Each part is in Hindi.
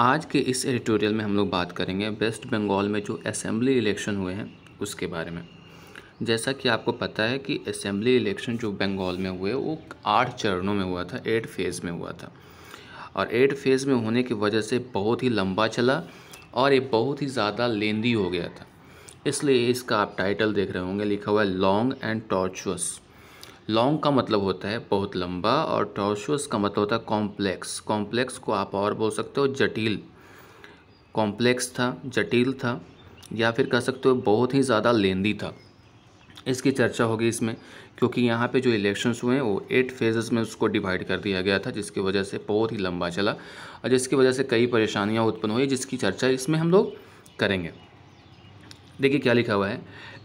आज के इस एडिटोरियल में हम लोग बात करेंगे वेस्ट बंगाल में जो असेंबली इलेक्शन हुए हैं उसके बारे में जैसा कि आपको पता है कि असेंबली इलेक्शन जो बंगाल में हुए वो आठ चरणों में हुआ था एट फेज़ में हुआ था और एट फेज़ में होने की वजह से बहुत ही लंबा चला और ये बहुत ही ज़्यादा लेंदी हो गया था इसलिए इसका आप टाइटल देख रहे होंगे लिखा हुआ है लॉन्ग एंड टॉर्चुअस लॉन्ग का मतलब होता है बहुत लंबा और टॉर्शस का मतलब होता है कॉम्प्लेक्स कॉम्प्लेक्स को आप और बोल सकते हो जटिल कॉम्प्लेक्स था जटिल था या फिर कह सकते हो बहुत ही ज़्यादा लेंदी था इसकी चर्चा होगी इसमें क्योंकि यहाँ पे जो इलेक्शंस हुए हैं वो एट फेजेस में उसको डिवाइड कर दिया गया था जिसकी वजह से बहुत ही लंबा चला और जिसकी वजह से कई परेशानियाँ उत्पन्न हुई जिसकी चर्चा इसमें हम लोग करेंगे देखिए क्या लिखा हुआ है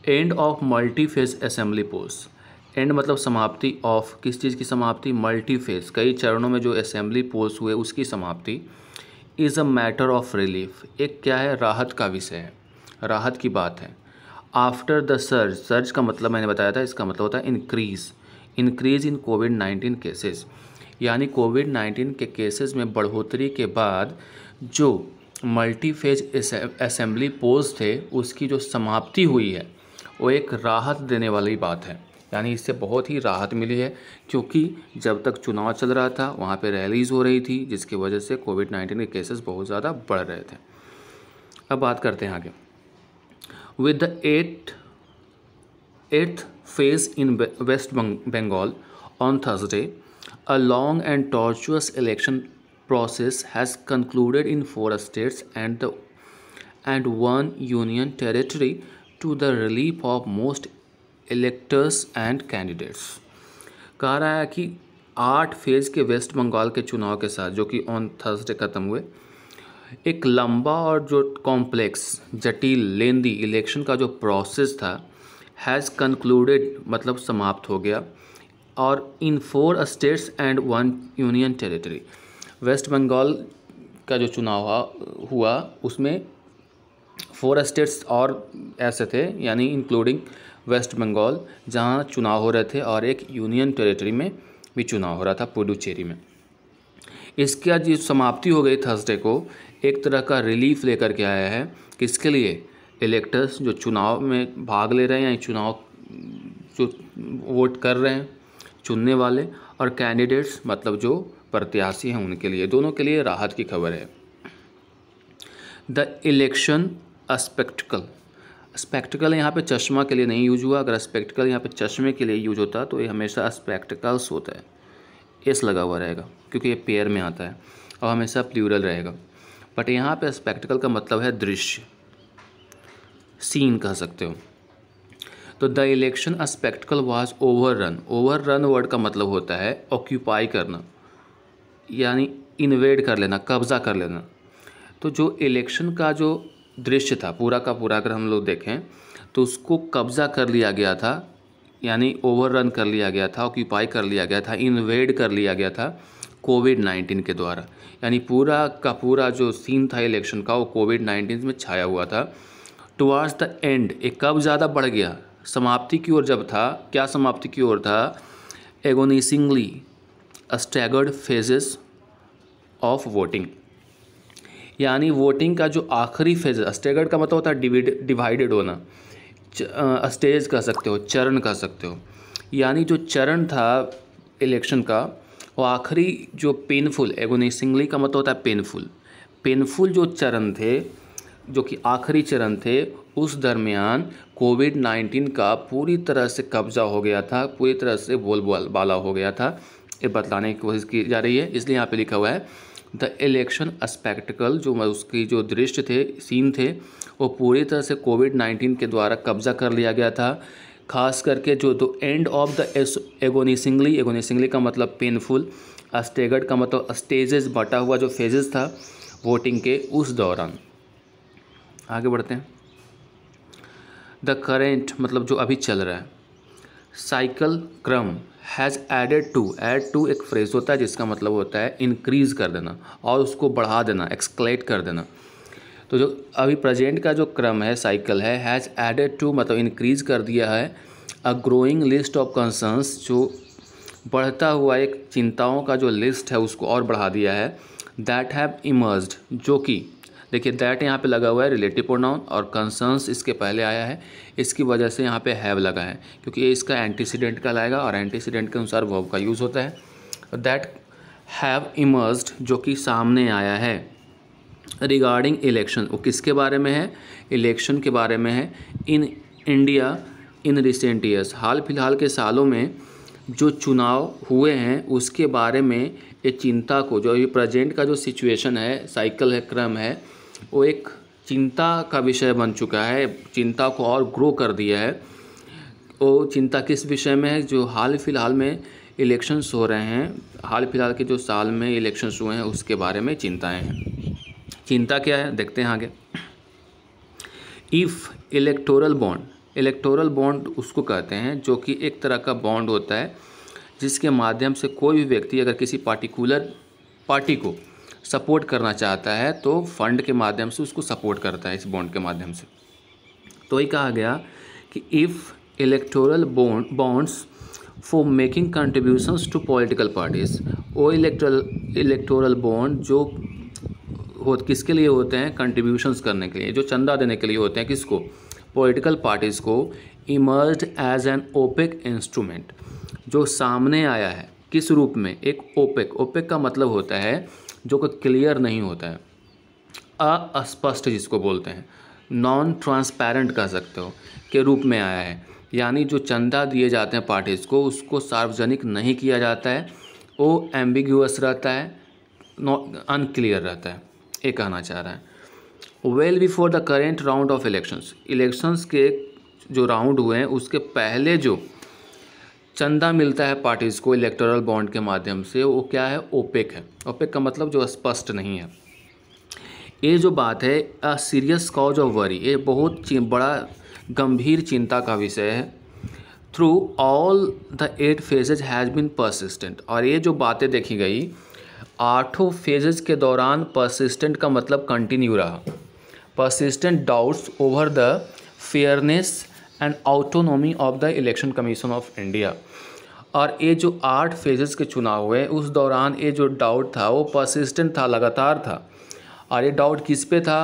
end of multi phase assembly post end मतलब समाप्ति ऑफ किस चीज़ की समाप्ति मल्टी फेज कई चरणों में जो असेंबली पोल्स हुए उसकी समाप्ति is a matter of relief एक क्या है राहत का विषय है राहत की बात है आफ्टर द सर्ज सर्ज का मतलब मैंने बताया था इसका मतलब होता है increase increase in covid nineteen cases यानी कोविड नाइन्टीन के केसेस में बढ़ोतरी के बाद जो मल्टी फेज असेंबली पोज थे उसकी जो समाप्ति हुई है वो एक राहत देने वाली बात है यानी इससे बहुत ही राहत मिली है क्योंकि जब तक चुनाव चल रहा था वहाँ पे रैलीज हो रही थी जिसकी वजह से कोविड नाइन्टीन के केसेस बहुत ज़्यादा बढ़ रहे थे अब बात करते हैं आगे with the eight eighth phase in West Bengal on Thursday a long and tortuous election process has concluded in four states and the and one union territory to the relief of most electors and candidates कहा रहा है कि आठ फेज़ के वेस्ट बंगाल के चुनाव के साथ जो कि ऑन थर्सडे खत्म हुए एक लंबा और जो कॉम्प्लेक्स जटिल लेंदी इलेक्शन का जो प्रोसेस था हैज़ कंक्लूडेड मतलब समाप्त हो गया और in four states and one union territory West Bengal का जो चुनाव हुआ उसमें फोर स्टेट्स और ऐसे थे यानी इंक्लूडिंग वेस्ट बंगाल जहाँ चुनाव हो रहे थे और एक यूनियन टेरिटरी में भी चुनाव हो रहा था पुडुचेरी में इसका जो समाप्ति हो गई थर्सडे को एक तरह का रिलीफ लेकर के आया है किसके लिए इलेक्टर्स जो चुनाव में भाग ले रहे हैं या चुनाव जो वोट कर रहे हैं चुनने वाले और कैंडिडेट्स मतलब जो प्रत्याशी हैं उनके लिए दोनों के लिए राहत की खबर है द इलेक्शन अस्पेक्टिकल स्पेक्टिकल यहाँ पे चश्मा के लिए नहीं यूज हुआ अगर स्पेक्टिकल यहाँ पे चश्मे के लिए यूज होता तो ये हमेशा स्पेक्टिकल्स होता है एस लगा हुआ रहेगा क्योंकि ये पेयर में आता है और हमेशा प्लूरल रहेगा बट यहाँ पे स्पेक्टिकल का मतलब है दृश्य सीन कह सकते हो तो the election spectacle was over run over run word का मतलब होता है ऑक्यूपाई करना यानी इन्वेड कर लेना कब्जा कर लेना तो जो इलेक्शन का जो दृश्य था पूरा का पूरा अगर हम लोग देखें तो उसको कब्जा कर लिया गया था यानी ओवररन कर लिया गया था ऑक्यूपाई कर लिया गया था इन्वेड कर लिया गया था कोविड नाइन्टीन के द्वारा यानी पूरा का पूरा जो सीन था इलेक्शन का वो कोविड नाइन्टीन में छाया हुआ था टुवार्ड्स द एंड एक कब ज़्यादा बढ़ गया समाप्ति की ओर जब था क्या समाप्ति की ओर था agonisingly staggered phases of voting यानी वोटिंग का जो आखिरी फेज स्टेगर्ड का मतलब होता है डिवाइडेड होना स्टेज कह सकते हो चरण कह सकते हो यानी जो चरण था इलेक्शन का वो आखिरी जो पेनफुल एगोनीसिंगली का मतलब होता है पेनफुल पेनफुल जो चरण थे जो कि आखिरी चरण थे उस दरमियान कोविड नाइन्टीन का पूरी तरह से कब्जा हो गया था पूरी तरह से बोल बाला हो गया था ये बतलाने की कोशिश की जा रही है इसलिए यहाँ पे लिखा हुआ है द इलेक्शन स्पेक्टिकल जो उसकी जो दृश्य थे सीन थे वो पूरी तरह से कोविड नाइन्टीन के द्वारा कब्जा कर लिया गया था खास करके जो the end of the agonisingly agonisingly का मतलब पेनफुल अस्टेगड का मतलब स्टेजेस बटा हुआ जो फेजेस था वोटिंग के उस दौरान आगे बढ़ते हैं द करेंट मतलब जो अभी चल रहा है साइकिल क्रम has added to add to एक फ्रेज होता है जिसका मतलब होता है इंक्रीज़ कर देना और उसको बढ़ा देना एक्सक्लेट कर देना तो जो अभी प्रेजेंट का जो क्रम है साइकिल है हैज़ एडेड टू मतलब इंक्रीज़ कर दिया है a growing list of concerns जो बढ़ता हुआ एक चिंताओं का जो लिस्ट है उसको और बढ़ा दिया है दैट हैव इमर्ज जो कि देखिए दैट यहाँ पे लगा हुआ है रिलेटिव प्रोनाउन और कंसर्न्स इसके पहले आया है इसकी वजह से यहाँ पे हैव लगा है क्योंकि ये इसका एंटीसीडेंट का लाएगा और एंटीसीडेंट के अनुसार वर्ब का यूज़ होता है दैट हैव इमर्ज्ड जो कि सामने आया है रिगार्डिंग इलेक्शन वो किसके बारे में है इलेक्शन के बारे में है in India in recent years हाल फिलहाल के सालों में जो चुनाव हुए हैं उसके बारे में ये चिंता को जो ये प्रेजेंट का जो सिचुएशन है साइकिल है क्रम है वो एक चिंता का विषय बन चुका है चिंता को और ग्रो कर दिया है वो चिंता किस विषय में है जो हाल फिलहाल में इलेक्शंस हो रहे हैं हाल फिलहाल के जो साल में इलेक्शंस हुए हैं उसके बारे में चिंताएं हैं चिंता क्या है देखते हैं आगे if electoral bond electoral bond उसको कहते हैं जो कि एक तरह का बॉन्ड होता है जिसके माध्यम से कोई भी व्यक्ति अगर किसी पार्टिकुलर पार्टी को सपोर्ट करना चाहता है तो फंड के माध्यम से उसको सपोर्ट करता है इस बॉन्ड के माध्यम से तो ये कहा गया कि if electoral bond bonds for making contributions to political parties वो इलेक्ट्रल इलेक्टोरल बॉन्ड जो हो किसके लिए होते हैं कंट्रीब्यूशंस करने के लिए जो चंदा देने के लिए होते हैं किसको पॉलिटिकल पार्टीज़ को emerge as an opaque instrument जो सामने आया है किस रूप में एक ओपेक ओपेक का मतलब होता है जो कि क्लियर नहीं होता है अस्पष्ट जिसको बोलते हैं नॉन ट्रांसपेरेंट कह सकते हो के रूप में आया है यानी जो चंदा दिए जाते हैं पार्टीज़ को उसको सार्वजनिक नहीं किया जाता है वो एम्बिग्यूस रहता है अनक्लियर रहता है ये कहना चाह रहा है well before the current round of elections elections के जो राउंड हुए हैं उसके पहले जो चंदा मिलता है पार्टीज़ को इलेक्टोरल बॉन्ड के माध्यम से वो क्या है ओपेक है ओपेक का मतलब जो स्पष्ट नहीं है ये जो बात है a serious cause of worry ये बहुत बड़ा गंभीर चिंता का विषय है through all the eight phases has been persistent और ये जो बातें देखी गई आठों फेजेज के दौरान परसिस्टेंट का मतलब कंटिन्यू रहा persistent doubts over the fairness and autonomy of the election commission of India और ये जो आठ फेजेस के चुनाव हुए उस दौरान ये जो डाउट था वो परसिस्टेंट था लगातार था और ये डाउट किस पे था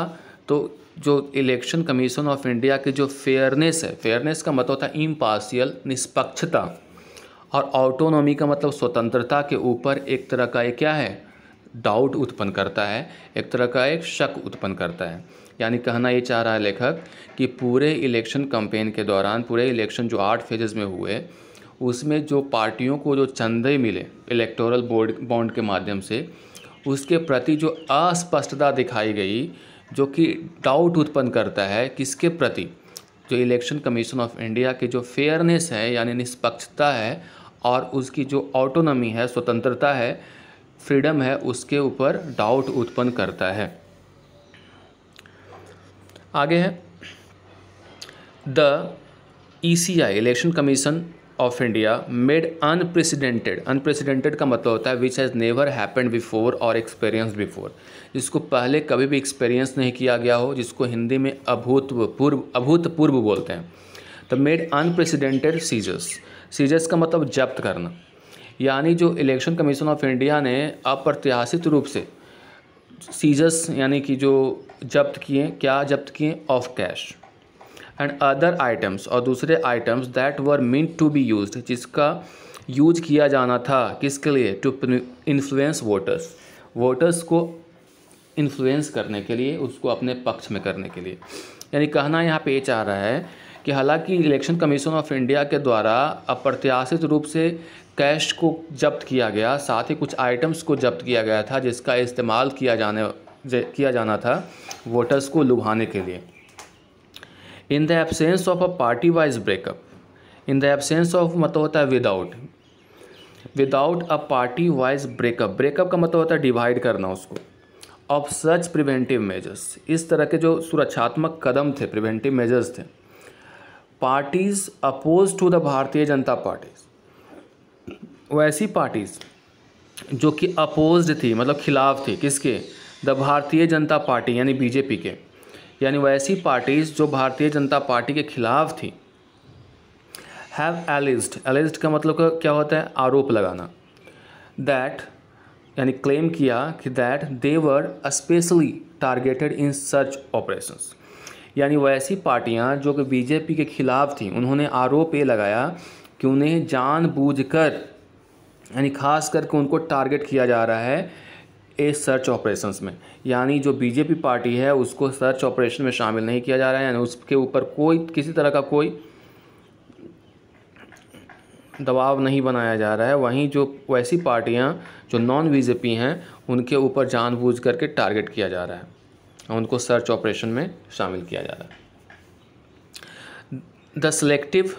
तो जो इलेक्शन कमीशन ऑफ इंडिया के जो फेयरनेस है फेयरनेस का मतलब था इम्पार्शियल निष्पक्षता और ऑटोनॉमी का मतलब स्वतंत्रता के ऊपर एक तरह का एक क्या है डाउट उत्पन्न करता है एक तरह का एक शक उत्पन्न करता है यानी कहना ये चाह रहा है लेखक कि पूरे इलेक्शन कंपेन के दौरान पूरे इलेक्शन जो आठ फेजेज़ में हुए उसमें जो पार्टियों को जो चंदे मिले इलेक्टोरल बोर्ड बॉन्ड के माध्यम से उसके प्रति जो अस्पष्टता दिखाई गई जो कि डाउट उत्पन्न करता है किसके प्रति जो इलेक्शन कमीशन ऑफ इंडिया की जो फेयरनेस है यानी निष्पक्षता है और उसकी जो ऑटोनॉमी है स्वतंत्रता है फ्रीडम है उसके ऊपर डाउट उत्पन्न करता है आगे है the E C I election commission of India made unprecedented unprecedented का मतलब होता है which has never happened before और एक्सपीरियंस बिफोर जिसको पहले कभी भी एक्सपीरियंस नहीं किया गया हो जिसको हिंदी में अभूतपूर्व अभूतपूर्व बोलते हैं the made unprecedented seizures seizures का मतलब जब्त करना यानी जो इलेक्शन कमीशन ऑफ इंडिया ने अप्रत्याशित रूप से सीजर्स यानी कि जो जब्त किए क्या जब्त किए of cash and other items और दूसरे items that were meant to be use जिसका यूज किया जाना था किसके लिए टू इन्फ्लुएंस वोटर्स वोटर्स को इन्फ्लुएंस करने के लिए उसको अपने पक्ष में करने के लिए यानी कहना यहाँ पे ये चाह रहा है कि हालांकि इलेक्शन कमीशन ऑफ इंडिया के द्वारा अप्रत्याशित रूप से कैश को जब्त किया गया साथ ही कुछ आइटम्स को जब्त किया गया था जिसका इस्तेमाल किया जाने किया जाना था वोटर्स को लुभाने के लिए in the absence of a party wise breakup in the absence of मतलब होता है without without a party wise breakup breakup का मतलब होता है डिवाइड करना उसको ऑफ सच प्रिवेंटिव मेजर्स इस तरह के जो सुरक्षात्मक कदम थे प्रिवेंटिव मेजर्स थे parties opposed to the Bharatiya Janata party वैसी पार्टीज जो कि अपोज्ड थी मतलब खिलाफ थी किसके द भारतीय जनता पार्टी यानी बीजेपी के यानी वैसी पार्टीज़ जो भारतीय जनता पार्टी के खिलाफ थी हैव एलिस्ड एलिस्ड का मतलब क्या होता है आरोप लगाना दैट यानी क्लेम किया कि that they were specially targeted in search operation यानी वो ऐसी पार्टियाँ जो कि बीजेपी के खिलाफ थी उन्होंने आरोप ये लगाया कि उन्हें जानबूझकर यानी खास करके उनको टारगेट किया जा रहा है ए सर्च ऑपरेशंस में यानी जो बीजेपी पार्टी है उसको सर्च ऑपरेशन में शामिल नहीं किया जा रहा है यानी उसके ऊपर कोई किसी तरह का कोई दबाव नहीं बनाया जा रहा है वहीं जो वैसी पार्टियां जो नॉन बीजेपी हैं उनके ऊपर जानबूझ करके टारगेट किया जा रहा है उनको सर्च ऑपरेशन में शामिल किया जा रहा है the selective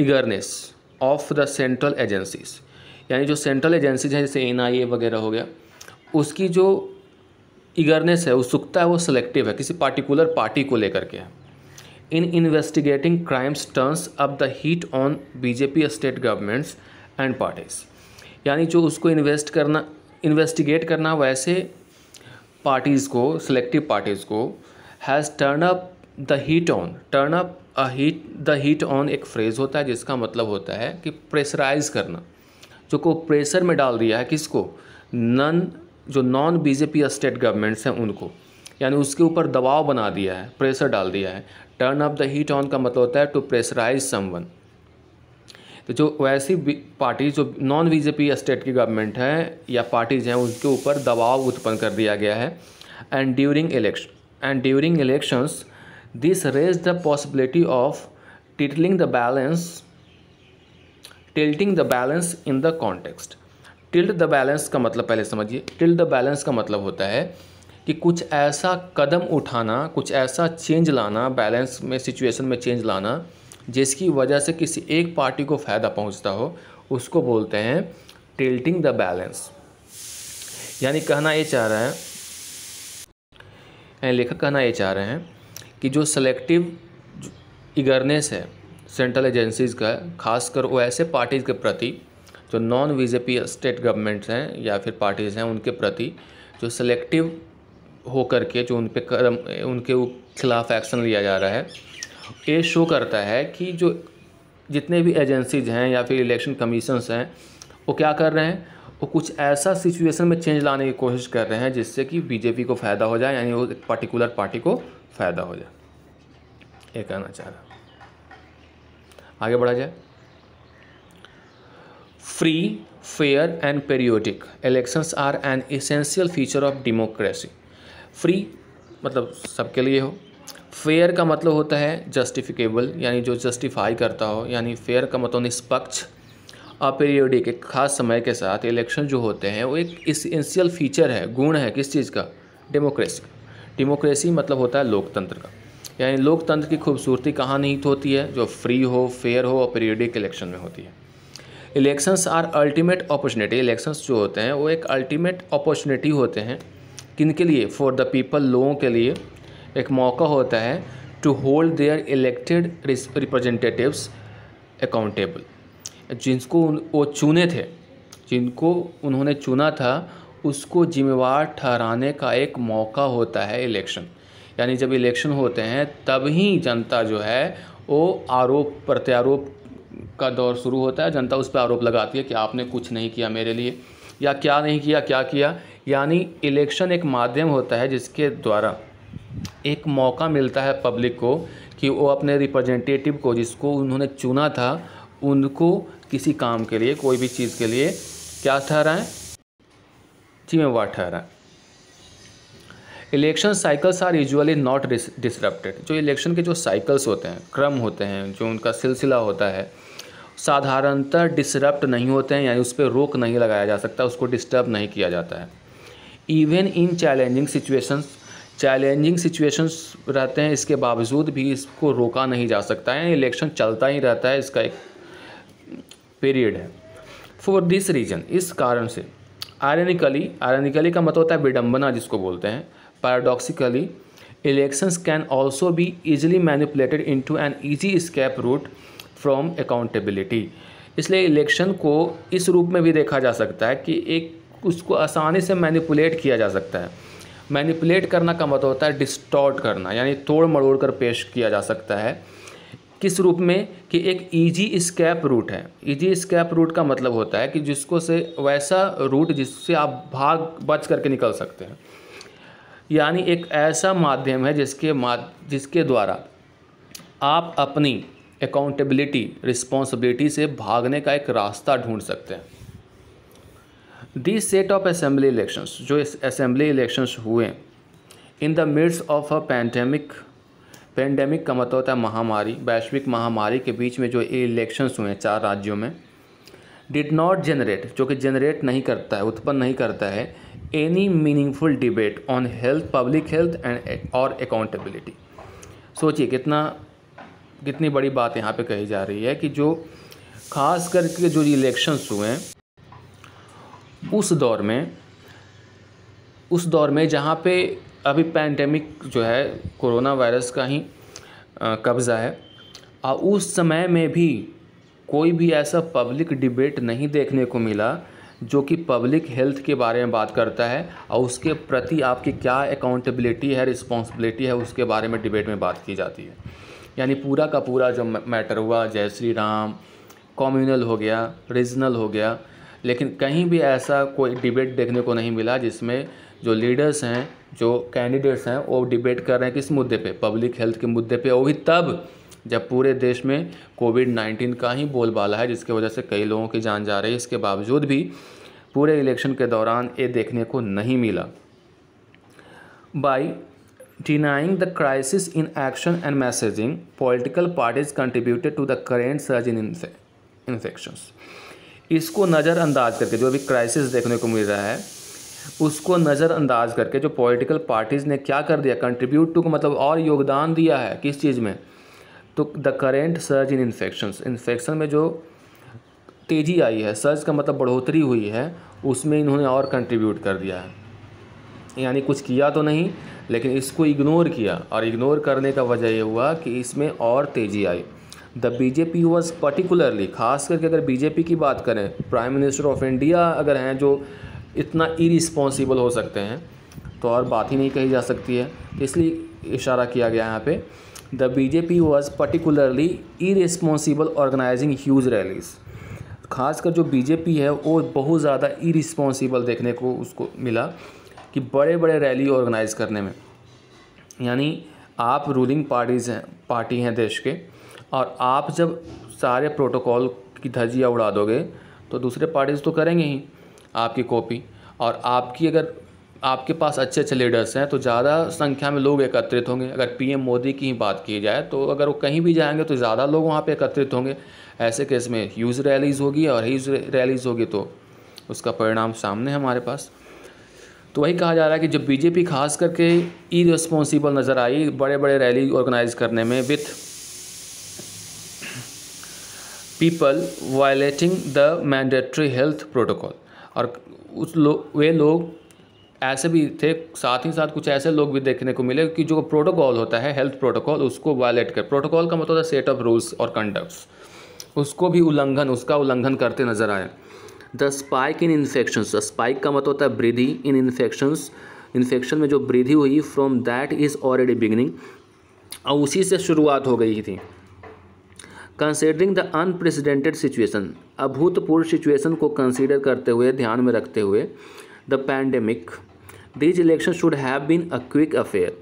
eagerness of the central agencies यानी जो सेंट्रल एजेंसीज हैं जैसे एन वगैरह हो गया उसकी जो ईगरनेस है उत्सुकता है वो सिलेक्टिव है किसी पार्टिकुलर पार्टी को लेकर के in investigating crimes turns up the heat on BJP state governments and parties यानी जो उसको इन्वेस्ट करना इन्वेस्टिगेट करना वैसे पार्टीज़ को सिलेक्टिव पार्टीज़ को has turn up the heat on turn up a heat the heat on एक फ्रेज़ होता है जिसका मतलब होता है कि प्रेशराइज करना जो को प्रेशर में डाल दिया है किसको नन जो नॉन बीजेपी स्टेट गवर्नमेंट्स हैं उनको यानी उसके ऊपर दबाव बना दिया है प्रेशर डाल दिया है turn up the heat on का मतलब होता है टू प्रेशराइज समवन तो जो वैसी पार्टी जो नॉन बीजेपी स्टेट की गवर्नमेंट है या पार्टीज हैं उनके ऊपर दबाव उत्पन्न कर दिया गया है and during election and during elections this raise the possibility of tilting the balance tilting the balance in the context tilted the balance का मतलब पहले समझिए टिल्ड द बैलेंस का मतलब होता है कि कुछ ऐसा कदम उठाना कुछ ऐसा चेंज लाना बैलेंस में सिचुएशन में चेंज लाना जिसकी वजह से किसी एक पार्टी को फ़ायदा पहुंचता हो उसको बोलते हैं टिल्टिंग द बैलेंस यानी कहना ये चाह रहे हैं लेखक कहना ये चाह रहे हैं कि जो सेलेक्टिव इगरनेस है सेंट्रल एजेंसीज़ का खासकर वो ऐसे पार्टीज़ के प्रति जो नॉन बीजेपी स्टेट गवर्नमेंट्स हैं या फिर पार्टीज़ हैं उनके प्रति जो सेलेक्टिव होकर के जो उन पर कदम उनके खिलाफ एक्शन लिया जा रहा है ये शो करता है कि जो जितने भी एजेंसीज हैं या फिर इलेक्शन कमीशंस हैं वो क्या कर रहे हैं वो कुछ ऐसा सिचुएशन में चेंज लाने की कोशिश कर रहे हैं जिससे कि बीजेपी को फ़ायदा हो जाए यानी वो एक पर्टिकुलर पार्टी को फ़ायदा हो जाए ये कहना चाह रहा आगे बढ़ा जाए free, fair, and periodic. Elections are an essential feature of democracy. Free मतलब सबके लिए हो फेयर का मतलब होता है जस्टिफिकेबल यानी जो जस्टिफाई करता हो यानी फेयर का मतलब निष्पक्ष अपेरियोडिक एक खास समय के साथ इलेक्शन जो होते हैं वो एक इसेंशियल फीचर है गुण है किस चीज़ का डेमोक्रेसी डेमोक्रेसी मतलब होता है लोकतंत्र का यानी लोकतंत्र की खूबसूरती कहाँ नहीं तो होती है जो फ्री हो फेयर हो और पीरियडिक इलेक्शन में होती है elections are ultimate opportunity elections जो होते हैं वो एक अल्टीमेट अपॉर्चुनिटी होते हैं किन के लिए फॉर द पीपल लोगों के लिए एक मौका होता है to hold their elected representatives accountable जिनको वो चुने थे जिनको उन्होंने चुना था उसको जिम्मेवार ठहराने का एक मौका होता है इलेक्शन यानी जब इलेक्शन होते हैं तब ही जनता जो है वो आरोप प्रत्यारोप का दौर शुरू होता है जनता उस पर आरोप लगाती है कि आपने कुछ नहीं किया मेरे लिए या क्या नहीं किया क्या किया यानी इलेक्शन एक माध्यम होता है जिसके द्वारा एक मौका मिलता है पब्लिक को कि वो अपने रिप्रेजेंटेटिव को जिसको उन्होंने चुना था उनको किसी काम के लिए कोई भी चीज़ के लिए क्या जी मैं जिम्मेवार ठहराएँ election cycles are usually not disrupted जो इलेक्शन के जो साइकिल्स होते हैं क्रम होते हैं जो उनका सिलसिला होता है साधारणतः डिसरप्ट नहीं होते हैं यानी उस पर रोक नहीं लगाया जा सकता उसको डिस्टर्ब नहीं किया जाता है even in challenging situations challenging situations रहते हैं इसके बावजूद भी इसको रोका नहीं जा सकता है इलेक्शन चलता ही रहता है इसका एक पीरियड है फॉर दिस रीज़न इस कारण से आयरनिकली आयरनिकली का मतलब होता है विडम्बना जिसको बोलते हैं Paradoxically, elections can also be easily manipulated into an easy escape route from accountability. इसलिए इलेक्शन को इस रूप में भी देखा जा सकता है कि एक उसको आसानी से मैनिपुलेट किया जा सकता है मैनिपुलेट करना का मतलब होता है डिस्टॉर्ट करना यानी तोड़ मड़ोड़ कर पेश किया जा सकता है किस रूप में कि एक इजी स्कैप रूट है इजी स्कैप रूट का मतलब होता है कि जिसको से वैसा रूट जिससे आप भाग बच करके निकल सकते हैं यानी एक ऐसा माध्यम है जिसके माध जिसके द्वारा आप अपनी अकाउंटेबिलिटी रिस्पॉन्सिबिलिटी से भागने का एक रास्ता ढूंढ सकते हैं the set of assembly elections जो असेंबली इलेक्शंस हुए in the midst of a pandemic pandemic का मतलब होता है महामारी वैश्विक महामारी के बीच में जो इलेक्शंस हुए चार राज्यों में डिड नॉट जनरेट जो कि जनरेट नहीं करता है उत्पन्न नहीं करता है any meaningful debate on health public health and और अकाउंटेबिलिटी सोचिए कितना कितनी बड़ी बात यहाँ पे कही जा रही है कि जो खास करके जो इलेक्शंस हुए हैं उस दौर में उस दौर में जहाँ पे अभी पैंडमिक जो है कोरोना वायरस का ही कब्ज़ा है और उस समय में भी कोई भी ऐसा पब्लिक डिबेट नहीं देखने को मिला जो कि पब्लिक हेल्थ के बारे में बात करता है और उसके प्रति आपकी क्या अकाउंटेबिलिटी है रिस्पॉन्सिबिलिटी है उसके बारे में डिबेट में बात की जाती है यानी पूरा का पूरा जो मैटर हुआ जय श्री राम कॉम्यूनल हो गया रीजनल हो गया लेकिन कहीं भी ऐसा कोई डिबेट देखने को नहीं मिला जिसमें जो लीडर्स हैं जो कैंडिडेट्स हैं वो डिबेट कर रहे हैं किस मुद्दे पे पब्लिक हेल्थ के मुद्दे पे वो भी तब जब पूरे देश में कोविड 19 का ही बोलबाला है जिसकी वजह से कई लोगों की जान जा रही है इसके बावजूद भी पूरे इलेक्शन के दौरान ये देखने को नहीं मिला by denying the crisis in action and messaging political parties contributed to the current surge in infection इसको नज़रअंदाज करके जो अभी क्राइसिस देखने को मिल रहा है उसको नज़रअंदाज करके जो पॉलिटिकल पार्टीज़ ने क्या कर दिया कंट्रीब्यूट टू मतलब और योगदान दिया है किस चीज़ में तो the current surge in infection infection में जो तेज़ी आई है सर्ज का मतलब बढ़ोतरी हुई है उसमें इन्होंने और कंट्रीब्यूट कर दिया है यानी कुछ किया तो नहीं लेकिन इसको इग्नोर किया और इग्नोर करने का वजह यह हुआ कि इसमें और तेज़ी आई द बीजेपी वॉज पर्टिकुलरली खास करके अगर बीजेपी की बात करें प्राइम मिनिस्टर ऑफ इंडिया अगर हैं जो इतना इरिस्पॉन्सिबल हो सकते हैं तो और बात ही नहीं कही जा सकती है इसलिए इशारा किया गया यहाँ पे BJP was particularly particularly irresponsible organising huge rallies खासकर जो बीजेपी है वो बहुत ज़्यादा इरिस्पॉन्सिबल देखने को उसको मिला कि बड़े बड़े रैली ऑर्गेनाइज़ करने में यानी आप रूलिंग पार्टीज़ हैं पार्टी हैं देश के और आप जब सारे प्रोटोकॉल की धजिया उड़ा दोगे तो दूसरे पार्टीज़ तो करेंगे ही आपकी कॉपी और आपकी अगर आपके पास अच्छे अच्छे लीडर्स हैं तो ज़्यादा संख्या में लोग एकत्रित होंगे अगर पीएम मोदी की ही बात की जाए तो अगर वो कहीं भी जाएंगे तो ज़्यादा लोग वहाँ पे एकत्रित होंगे ऐसे केस में यूज़ रैलीज़ होगी और यूज़ रैलीज़ होगी तो उसका परिणाम सामने है हमारे पास तो वही कहा जा रहा है कि जब बीजेपी खास करके ई रिस्पॉन्सिबल नज़र आई बड़े बड़े रैली ऑर्गेनाइज करने में with people violating the mandatory health protocol और उस लो वे लोग ऐसे भी थे साथ ही साथ कुछ ऐसे लोग भी देखने को मिले कि जो प्रोटोकॉल होता है हेल्थ प्रोटोकॉल उसको वायलेट कर प्रोटोकॉल का मतलब होता है सेट ऑफ रूल्स और कंडक्ट्स उसको भी उल्लंघन उसका उल्लंघन करते नजर आए the spike in infections spike का मतलब होता है वृद्धि इन इन्फेक्शंस इन्फेक्शन में जो वृद्धि हुई from that is already beginning और उसी से शुरुआत हो गई थी कंसिडरिंग द अनप्रेसिडेंटेड सिचुएशन अभूतपूर्व सिचुएशन को कंसिडर करते हुए ध्यान में रखते हुए the pandemic these election should have been a quick affair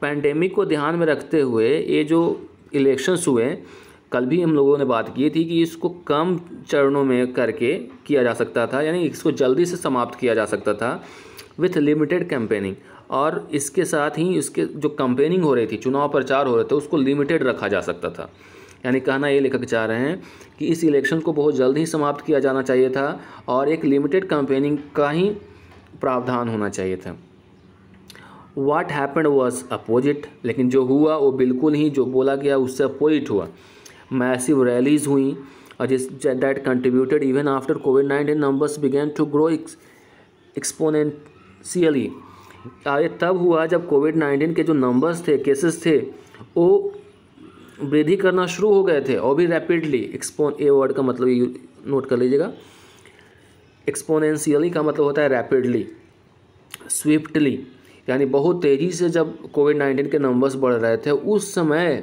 pandemic को ध्यान में रखते हुए ये जो इलेक्शंस हुए कल भी हम लोगों ने बात की थी कि इसको कम चरणों में करके किया जा सकता था यानी इसको जल्दी से समाप्त किया जा सकता था विथ लिमिटेड कैंपेनिंग और इसके साथ ही इसके जो कैंपेनिंग हो रही थी चुनाव प्रचार हो रहे थे उसको लिमिटेड रखा जा सकता था यानी कहना ये लेखक चाह रहे हैं कि इस इलेक्शन को बहुत जल्द ही समाप्त किया जाना चाहिए था और एक लिमिटेड कैंपेनिंग का ही प्रावधान होना चाहिए था वाट हैपन वॉज अपोजिट लेकिन जो हुआ वो बिल्कुल ही जो बोला गया उससे अपोजिट हुआ मैसिव रैलीज हुई और जिस that contributed even after covid nineteen numbers began to grow exponentially ये तब हुआ जब कोविड नाइन्टीन के जो नंबर्स थे केसेस थे वो वृद्धि करना शुरू हो गए थे और भी रैपिडली एक्सपोन ए वर्ड का मतलब नोट कर लीजिएगा एक्सपोनेंशियली का मतलब होता है रैपिडली स्विफ्टली यानी बहुत तेज़ी से जब कोविड नाइन्टीन के नंबर्स बढ़ रहे थे उस समय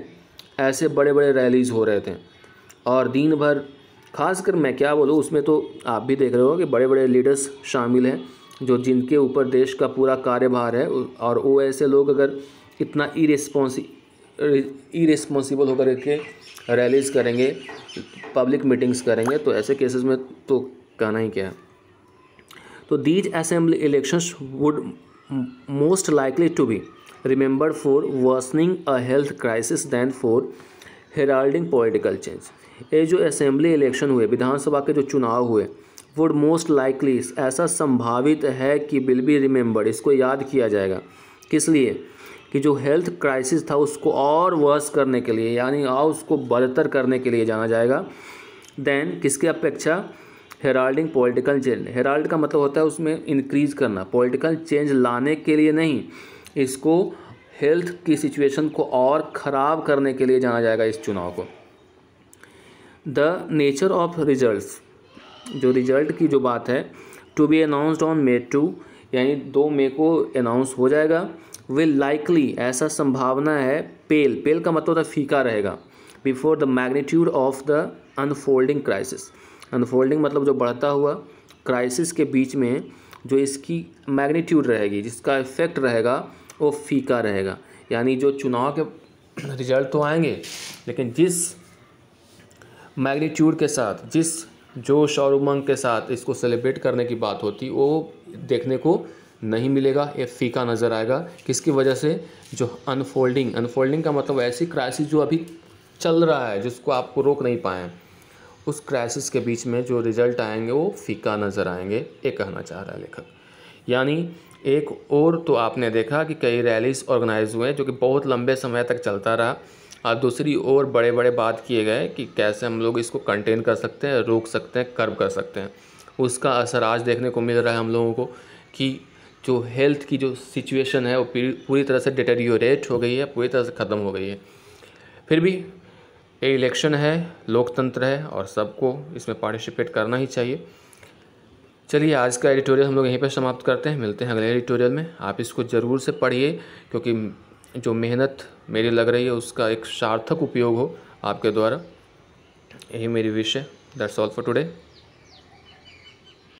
ऐसे बड़े बड़े रैलीज हो रहे थे और दिन भर खासकर मैं क्या बोलूँ उसमें तो आप भी देख रहे हो कि बड़े बड़े लीडर्स शामिल हैं जो जिनके ऊपर देश का पूरा कार्यभार है और वो ऐसे लोग अगर इतना इरेस्पॉन्सि इरेस्पॉन्सिबल होकर के रैलीज करेंगे पब्लिक मीटिंग्स करेंगे तो ऐसे केसेस में तो कहना ही क्या है तो these assembly elections would most likely to be remember for worsening a health crisis than for heralding political change ये जो असेंबली इलेक्शन हुए विधानसभा के जो चुनाव हुए वुड मोस्ट लाइकली ऐसा संभावित है कि विल बी रिमेंबर्ड इसको याद किया जाएगा किस लिए कि जो हेल्थ क्राइसिस था उसको और वर्स करने के लिए यानी और उसको बदतर करने के लिए जाना जाएगा देन किसके अपेक्षा हेराल्डिंग पॉलिटिकल चेंज हेराल्ड का मतलब होता है उसमें इंक्रीज करना पॉलिटिकल चेंज लाने के लिए नहीं इसको हेल्थ की सिचुएशन को और ख़राब करने के लिए जाना जाएगा इस चुनाव को द नेचर ऑफ रिजल्ट जो रिजल्ट की जो बात है to be announced on May two यानी दो मे को अनाउंस हो जाएगा विल लाइकली ऐसा संभावना है पेल पेल का मतलब होता है फीका रहेगा before the magnitude of the unfolding crisis unfolding मतलब जो बढ़ता हुआ क्राइसिस के बीच में जो इसकी मैग्नीट्यूड रहेगी जिसका इफेक्ट रहेगा वो फीका रहेगा यानी जो चुनाव के रिजल्ट तो आएंगे लेकिन जिस मैग्नीट्यूड के साथ जिस जोश और उमंग के साथ इसको सेलिब्रेट करने की बात होती वो देखने को नहीं मिलेगा ये फीका नज़र आएगा किसकी वजह से जो अनफोल्डिंग अनफोल्डिंग का मतलब ऐसी क्राइसिस जो अभी चल रहा है जिसको आपको रोक नहीं पाए उस क्राइसिस के बीच में जो रिजल्ट आएंगे वो फीका नज़र आएंगे ये कहना चाह रहा है लेखक यानी एक और तो आपने देखा कि कई रैलीस ऑर्गेनाइज हुए जो कि बहुत लंबे समय तक चलता रहा और दूसरी ओर बड़े बड़े बात किए गए कि कैसे हम लोग इसको कंटेन कर सकते हैं रोक सकते हैं कर्व कर सकते हैं उसका असर आज देखने को मिल रहा है हम लोगों को कि जो हेल्थ की जो सिचुएशन है वो पूरी तरह से डिटेरियोरेट हो गई है पूरी तरह से ख़त्म हो गई है फिर भी ये इलेक्शन है लोकतंत्र है और सबको इसमें पार्टिसिपेट करना ही चाहिए चलिए आज का एडिटोरियल हम लोग यहीं पर समाप्त करते हैं मिलते हैं अगले एडिटोरियल में आप इसको ज़रूर से पढ़िए क्योंकि जो मेहनत मेरी लग रही है उसका एक सार्थक उपयोग हो आपके द्वारा यही मेरी विश है दैट्स ऑल फॉर टुडे